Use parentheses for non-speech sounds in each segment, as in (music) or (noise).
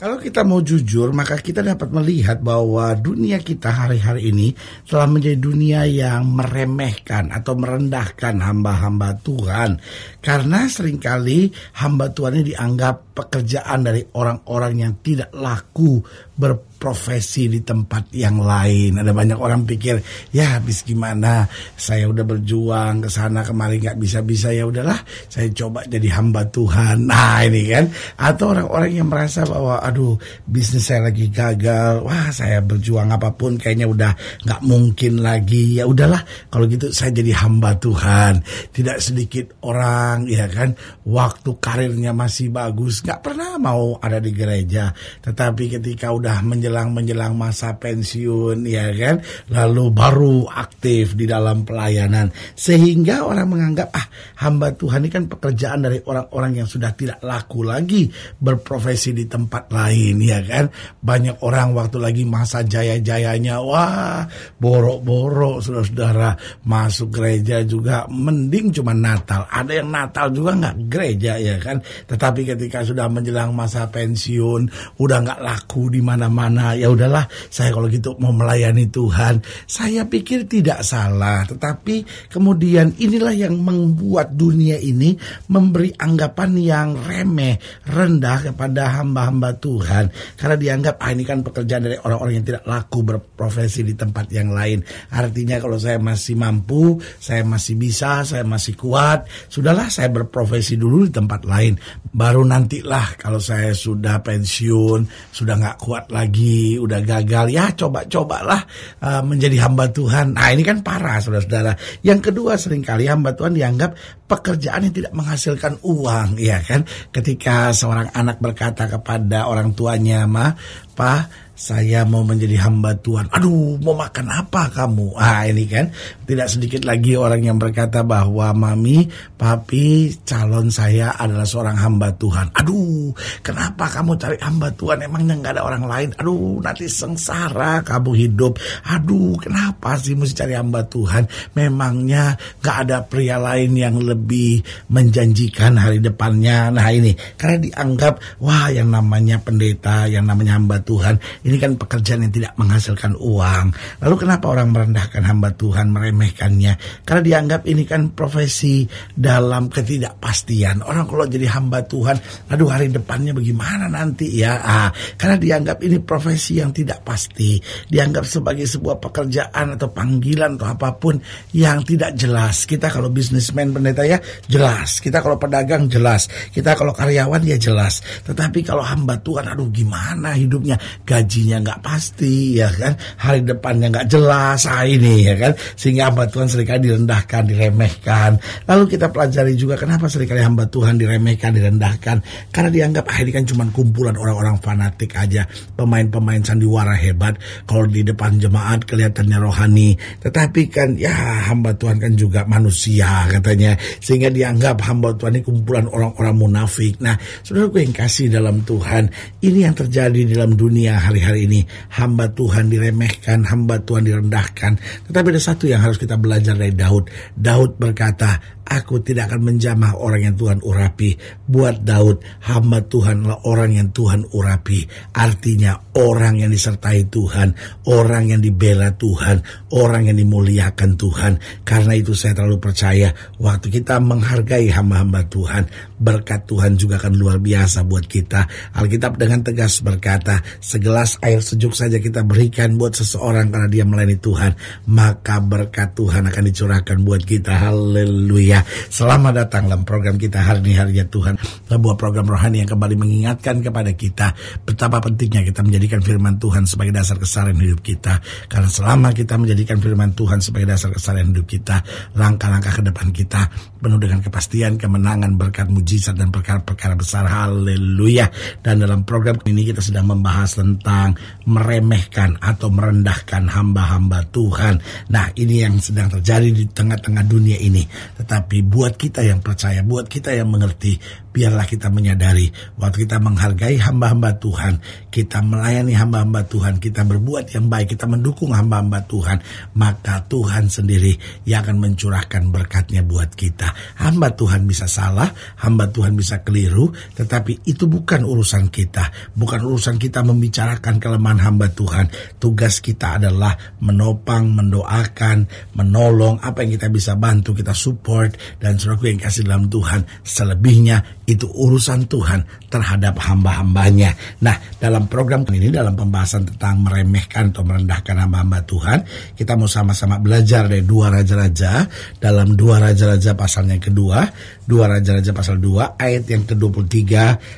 kalau kita mau jujur, maka kita dapat melihat bahwa dunia kita hari-hari ini telah menjadi dunia yang meremehkan atau merendahkan hamba-hamba Tuhan. Karena seringkali hamba Tuhan ini dianggap pekerjaan dari orang-orang yang tidak laku, berpengaruh profesi di tempat yang lain. Ada banyak orang pikir, ya habis gimana? Saya udah berjuang ke sana kemari nggak bisa-bisa ya udahlah, saya coba jadi hamba Tuhan. (laughs) Nah, ini kan atau orang-orang yang merasa bahwa aduh, bisnis saya lagi gagal. Wah, saya berjuang apapun kayaknya udah nggak mungkin lagi. Ya udahlah, kalau gitu saya jadi hamba Tuhan. Tidak sedikit orang ya kan waktu karirnya masih bagus nggak pernah mau ada di gereja. Tetapi ketika udah menjadi menjelang menjelang masa pensiun ya kan lalu baru aktif di dalam pelayanan sehingga orang menganggap ah hamba Tuhan ini kan pekerjaan dari orang-orang yang sudah tidak laku lagi berprofesi di tempat lain ya kan banyak orang waktu lagi masa jaya-jayanya wah borok-borok saudara-saudara masuk gereja juga mending cuma Natal ada yang Natal juga nggak gereja ya kan tetapi ketika sudah menjelang masa pensiun udah nggak laku di mana-mana Nah, ya udahlah, saya kalau gitu mau melayani Tuhan, saya pikir tidak salah, tetapi kemudian inilah yang membuat dunia ini memberi anggapan yang remeh, rendah kepada hamba-hamba Tuhan karena dianggap ah ini kan pekerjaan dari orang-orang yang tidak laku berprofesi di tempat yang lain. Artinya kalau saya masih mampu, saya masih bisa, saya masih kuat, sudahlah saya berprofesi dulu di tempat lain baru nantilah kalau saya sudah pensiun, sudah nggak kuat lagi, udah gagal, ya coba-cobalah uh, menjadi hamba Tuhan. Nah ini kan parah saudara-saudara. Yang kedua seringkali hamba Tuhan dianggap pekerjaan yang tidak menghasilkan uang, ya kan? Ketika seorang anak berkata kepada orang tuanya, ma, apa? Saya mau menjadi hamba Tuhan. Aduh, mau makan apa kamu? Ah, ini kan tidak sedikit lagi orang yang berkata bahwa mami, papi, calon saya adalah seorang hamba Tuhan. Aduh, kenapa kamu cari hamba Tuhan? Emangnya nggak ada orang lain? Aduh, nanti sengsara kamu hidup. Aduh, kenapa sih mesti cari hamba Tuhan? Memangnya nggak ada pria lain yang lebih menjanjikan hari depannya? Nah ini karena dianggap wah yang namanya pendeta, yang namanya hamba Tuhan Tuhan. Ini kan pekerjaan yang tidak menghasilkan uang. Lalu kenapa orang merendahkan hamba Tuhan, meremehkannya? Karena dianggap ini kan profesi dalam ketidakpastian. Orang kalau jadi hamba Tuhan, aduh hari depannya bagaimana nanti ya? Ah, karena dianggap ini profesi yang tidak pasti, dianggap sebagai sebuah pekerjaan atau panggilan atau apapun yang tidak jelas. Kita kalau bisnismen pendeta ya jelas, kita kalau pedagang jelas, kita kalau karyawan ya jelas. Tetapi kalau hamba Tuhan, aduh gimana hidupnya? takutnya gajinya nggak pasti ya kan hari depannya nggak jelas ah ini ya kan sehingga hamba Tuhan seringkali direndahkan diremehkan lalu kita pelajari juga kenapa seringkali hamba Tuhan diremehkan direndahkan karena dianggap ah ini kan cuma kumpulan orang-orang fanatik aja pemain-pemain sandiwara hebat kalau di depan jemaat kelihatannya rohani tetapi kan ya hamba Tuhan kan juga manusia katanya sehingga dianggap hamba Tuhan ini kumpulan orang-orang munafik nah saudara gue yang kasih dalam Tuhan ini yang terjadi dalam dunia hari-hari ini. Hamba Tuhan diremehkan, hamba Tuhan direndahkan. Tetapi ada satu yang harus kita belajar dari Daud. Daud berkata, aku tidak akan menjamah orang yang Tuhan urapi. Buat Daud, hamba Tuhan adalah orang yang Tuhan urapi. Artinya orang yang disertai Tuhan, orang yang dibela Tuhan, orang yang dimuliakan Tuhan. Karena itu saya terlalu percaya waktu kita menghargai hamba-hamba Tuhan, berkat Tuhan juga akan luar biasa buat kita. Alkitab dengan tegas berkata, segelas air sejuk saja kita berikan buat seseorang karena dia melayani Tuhan, maka berkat Tuhan akan dicurahkan buat kita. Haleluya. Selamat datang dalam program kita hari ini harinya Tuhan. Sebuah program rohani yang kembali mengingatkan kepada kita betapa pentingnya kita menjadikan firman Tuhan sebagai dasar kesalahan hidup kita. Karena selama kita menjadikan firman Tuhan sebagai dasar kesalahan hidup kita, langkah-langkah ke depan kita penuh dengan kepastian, kemenangan, berkat mujizat dan perkara-perkara besar. Haleluya. Dan dalam program ini kita sedang membahas tentang meremehkan atau merendahkan hamba-hamba Tuhan. Nah, ini yang sedang terjadi di tengah-tengah dunia ini. Tetapi buat kita yang percaya, buat kita yang mengerti biarlah kita menyadari waktu kita menghargai hamba-hamba Tuhan, kita melayani hamba-hamba Tuhan, kita berbuat yang baik, kita mendukung hamba-hamba Tuhan, maka Tuhan sendiri yang akan mencurahkan berkatnya buat kita. Hamba Tuhan bisa salah, hamba Tuhan bisa keliru, tetapi itu bukan urusan kita, bukan urusan kita membicarakan kelemahan hamba Tuhan. Tugas kita adalah menopang, mendoakan, menolong apa yang kita bisa bantu, kita support dan saudaraku yang kasih dalam Tuhan selebihnya itu urusan Tuhan terhadap hamba-hambanya. Nah, dalam program ini, dalam pembahasan tentang meremehkan atau merendahkan hamba-hamba Tuhan, kita mau sama-sama belajar dari dua raja-raja dalam dua raja-raja pasalnya yang kedua, dua raja-raja pasal dua ayat yang ke-23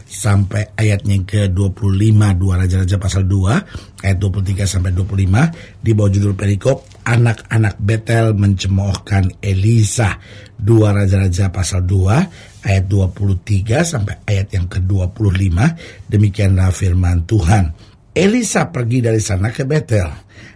sampai ayat yang ke-25, dua raja-raja pasal dua ayat 23 sampai 25 di bawah judul perikop anak-anak Betel mencemoohkan Elisa. Dua Raja-Raja pasal 2 ayat 23 sampai ayat yang ke-25. Demikianlah firman Tuhan. Elisa pergi dari sana ke Betel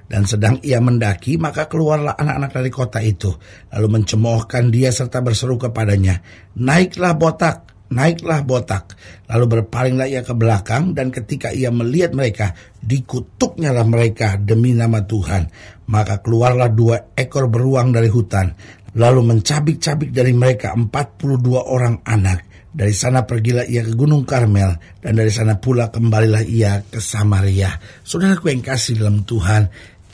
dan sedang ia mendaki maka keluarlah anak-anak dari kota itu lalu mencemoohkan dia serta berseru kepadanya naiklah botak Naiklah botak, lalu berpalinglah ia ke belakang, dan ketika ia melihat mereka, dikutuknyalah mereka demi nama Tuhan. Maka keluarlah dua ekor beruang dari hutan, lalu mencabik-cabik dari mereka empat puluh dua orang anak. Dari sana pergilah ia ke Gunung Karmel, dan dari sana pula kembalilah ia ke Samaria. Saudaraku yang kasih dalam Tuhan,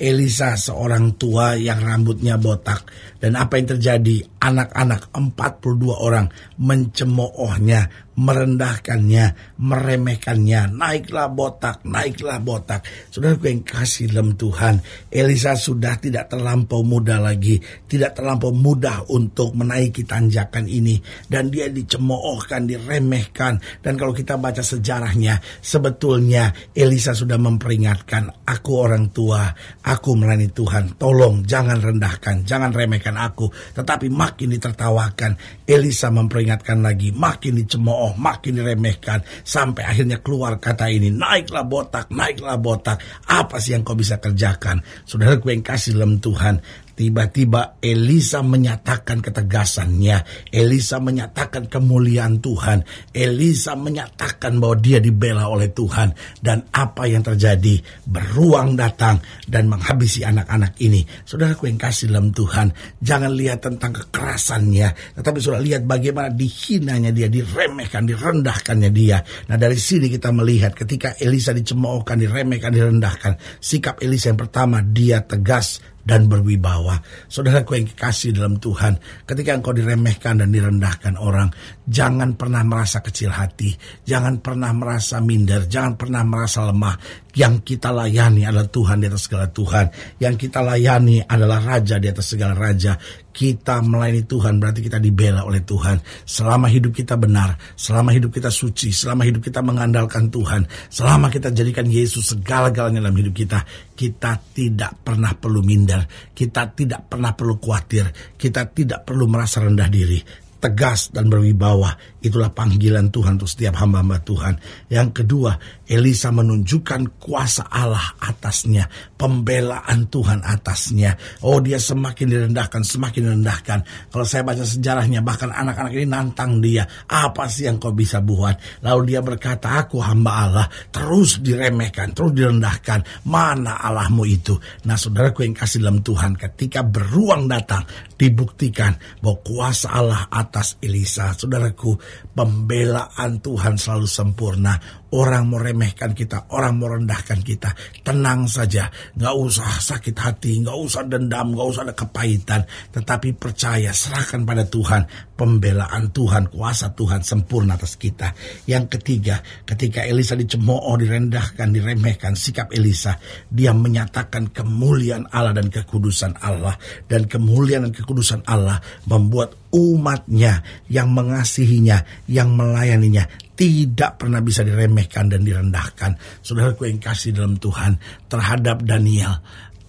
Elisa seorang tua yang rambutnya botak dan apa yang terjadi anak-anak 42 orang mencemoohnya merendahkannya, meremehkannya. Naiklah botak, naiklah botak. Saudara yang kasih dalam Tuhan, Elisa sudah tidak terlampau muda lagi, tidak terlampau mudah untuk menaiki tanjakan ini dan dia dicemoohkan, diremehkan. Dan kalau kita baca sejarahnya, sebetulnya Elisa sudah memperingatkan, aku orang tua, aku melayani Tuhan. Tolong jangan rendahkan, jangan remehkan aku, tetapi makin ditertawakan. Elisa memperingatkan lagi, makin dicemooh oh makin diremehkan sampai akhirnya keluar kata ini naiklah botak naiklah botak apa sih yang kau bisa kerjakan saudara gue yang kasih dalam Tuhan Tiba-tiba Elisa menyatakan ketegasannya, Elisa menyatakan kemuliaan Tuhan, Elisa menyatakan bahwa dia dibela oleh Tuhan dan apa yang terjadi? Beruang datang dan menghabisi anak-anak ini. Saudaraku yang kasih dalam Tuhan, jangan lihat tentang kekerasannya, tetapi saudara lihat bagaimana dihinanya dia, diremehkan, direndahkannya dia. Nah, dari sini kita melihat ketika Elisa dicemoohkan, diremehkan, direndahkan, sikap Elisa yang pertama dia tegas dan berwibawa. saudara Saudaraku yang kasih dalam Tuhan, ketika engkau diremehkan dan direndahkan orang, jangan pernah merasa kecil hati, jangan pernah merasa minder, jangan pernah merasa lemah. Yang kita layani adalah Tuhan di atas segala Tuhan. Yang kita layani adalah Raja di atas segala Raja kita melayani Tuhan berarti kita dibela oleh Tuhan. Selama hidup kita benar, selama hidup kita suci, selama hidup kita mengandalkan Tuhan, selama kita jadikan Yesus segala-galanya dalam hidup kita, kita tidak pernah perlu minder, kita tidak pernah perlu khawatir, kita tidak perlu merasa rendah diri, tegas dan berwibawa. Itulah panggilan Tuhan untuk setiap hamba-hamba Tuhan. Yang kedua, Elisa menunjukkan kuasa Allah atasnya, pembelaan Tuhan atasnya. Oh, dia semakin direndahkan, semakin direndahkan. Kalau saya baca sejarahnya, bahkan anak-anak ini nantang dia. Apa sih yang kau bisa buat? Lalu dia berkata, aku hamba Allah. Terus diremehkan, terus direndahkan. Mana Allahmu itu? Nah, saudaraku yang kasih dalam Tuhan, ketika beruang datang, dibuktikan bahwa kuasa Allah atas atas Elisa. Saudaraku, pembelaan Tuhan selalu sempurna Orang mau remehkan kita, orang mau rendahkan kita. Tenang saja, nggak usah sakit hati, nggak usah dendam, nggak usah ada kepahitan. Tetapi percaya, serahkan pada Tuhan. Pembelaan Tuhan, kuasa Tuhan sempurna atas kita. Yang ketiga, ketika Elisa dicemooh, direndahkan, diremehkan, sikap Elisa, dia menyatakan kemuliaan Allah dan kekudusan Allah. Dan kemuliaan dan kekudusan Allah membuat umatnya yang mengasihinya, yang melayaninya tidak pernah bisa diremehkan dan direndahkan. Saudaraku yang kasih dalam Tuhan terhadap Daniel.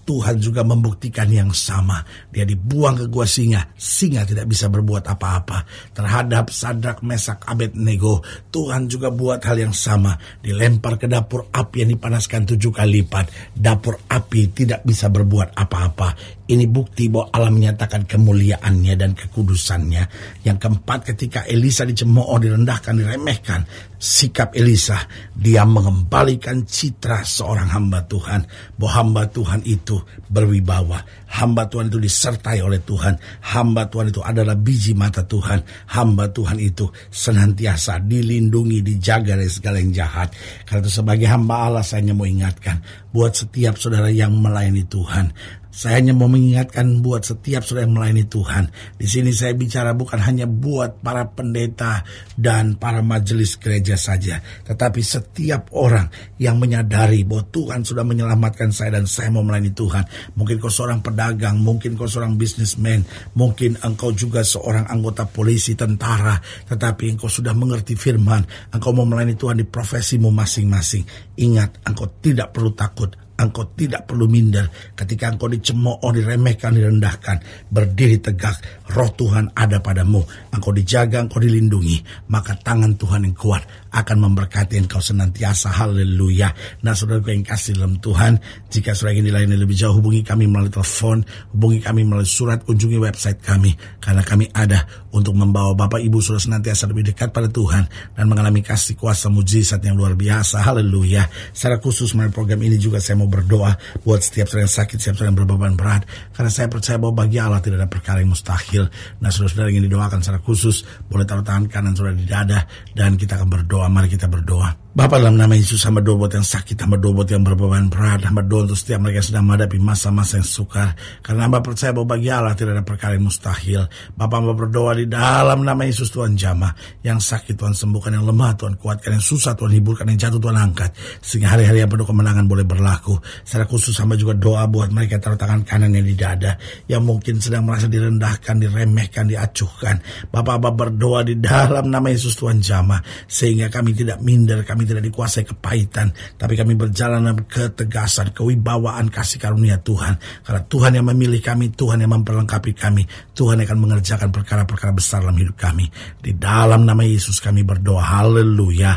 Tuhan juga membuktikan yang sama. Dia dibuang ke gua singa. Singa tidak bisa berbuat apa-apa. Terhadap Sadrak Mesak Abednego. Tuhan juga buat hal yang sama. Dilempar ke dapur api yang dipanaskan tujuh kali lipat. Dapur api tidak bisa berbuat apa-apa ini bukti bahwa Allah menyatakan kemuliaannya dan kekudusannya. Yang keempat, ketika Elisa dicemooh, direndahkan, diremehkan, sikap Elisa, dia mengembalikan citra seorang hamba Tuhan. Bahwa hamba Tuhan itu berwibawa. Hamba Tuhan itu disertai oleh Tuhan. Hamba Tuhan itu adalah biji mata Tuhan. Hamba Tuhan itu senantiasa dilindungi, dijaga dari segala yang jahat. Karena itu sebagai hamba Allah, saya hanya mau ingatkan, buat setiap saudara yang melayani Tuhan, saya hanya mau mengingatkan buat setiap saudara yang melayani Tuhan. Di sini saya bicara bukan hanya buat para pendeta dan para majelis gereja saja, tetapi setiap orang yang menyadari bahwa Tuhan sudah menyelamatkan saya dan saya mau melayani Tuhan. Mungkin kau seorang pedagang, mungkin kau seorang bisnismen, mungkin engkau juga seorang anggota polisi, tentara, tetapi engkau sudah mengerti firman, engkau mau melayani Tuhan di profesimu masing-masing. Ingat, engkau tidak perlu takut Engkau tidak perlu minder ketika engkau dicemooh, diremehkan, direndahkan. Berdiri tegak, roh Tuhan ada padamu. Engkau dijaga, engkau dilindungi. Maka tangan Tuhan yang kuat akan memberkati engkau senantiasa. Haleluya. Nah saudara yang kasih dalam Tuhan, jika saudara ingin dilayani lebih jauh, hubungi kami melalui telepon, hubungi kami melalui surat, kunjungi website kami. Karena kami ada untuk membawa Bapak Ibu saudara senantiasa lebih dekat pada Tuhan dan mengalami kasih kuasa mujizat yang luar biasa. Haleluya. Secara khusus melalui program ini juga saya mau berdoa buat setiap saudara yang sakit, setiap saudara yang berbeban berat. Karena saya percaya bahwa bagi Allah tidak ada perkara yang mustahil. Nah, saudara-saudara ingin didoakan secara khusus, boleh taruh tangan kanan saudara di dada dan kita akan berdoa. Mari kita berdoa. Bapak dalam nama Yesus sama dobot yang sakit, sama dobot yang berbeban berat, sama doa setiap mereka yang sedang menghadapi masa-masa yang sukar. Karena Bapak percaya bahwa bagi Allah tidak ada perkara yang mustahil. Bapak mau berdoa di dalam nama Yesus Tuhan jamah. Yang sakit Tuhan sembuhkan, yang lemah Tuhan kuatkan, yang susah Tuhan hiburkan, yang jatuh Tuhan angkat. Sehingga hari-hari yang penuh kemenangan boleh berlaku. Secara khusus sama juga doa buat mereka taruh tangan kanan yang di dada. Yang mungkin sedang merasa direndahkan, diremehkan, diacuhkan. Bapak bapak berdoa di dalam nama Yesus Tuhan jamah. Sehingga kami tidak minder, kami kami tidak dikuasai kepahitan, tapi kami berjalan dalam ketegasan, kewibawaan kasih karunia Tuhan. Karena Tuhan yang memilih kami, Tuhan yang memperlengkapi kami, Tuhan yang akan mengerjakan perkara-perkara besar dalam hidup kami. Di dalam nama Yesus kami berdoa. Haleluya.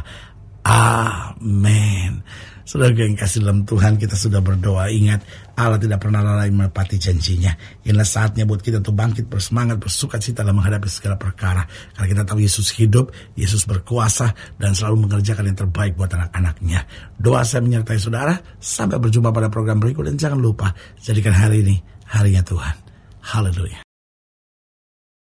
Amin. Saudara yang kasih dalam Tuhan, kita sudah berdoa. Ingat, Allah tidak pernah lalai menepati janjinya. Inilah saatnya buat kita untuk bangkit, bersemangat, bersuka cita dalam menghadapi segala perkara. Karena kita tahu Yesus hidup, Yesus berkuasa, dan selalu mengerjakan yang terbaik buat anak-anaknya. Doa saya menyertai saudara. Sampai berjumpa pada program berikut. Dan jangan lupa, jadikan hari ini harinya Tuhan. Haleluya.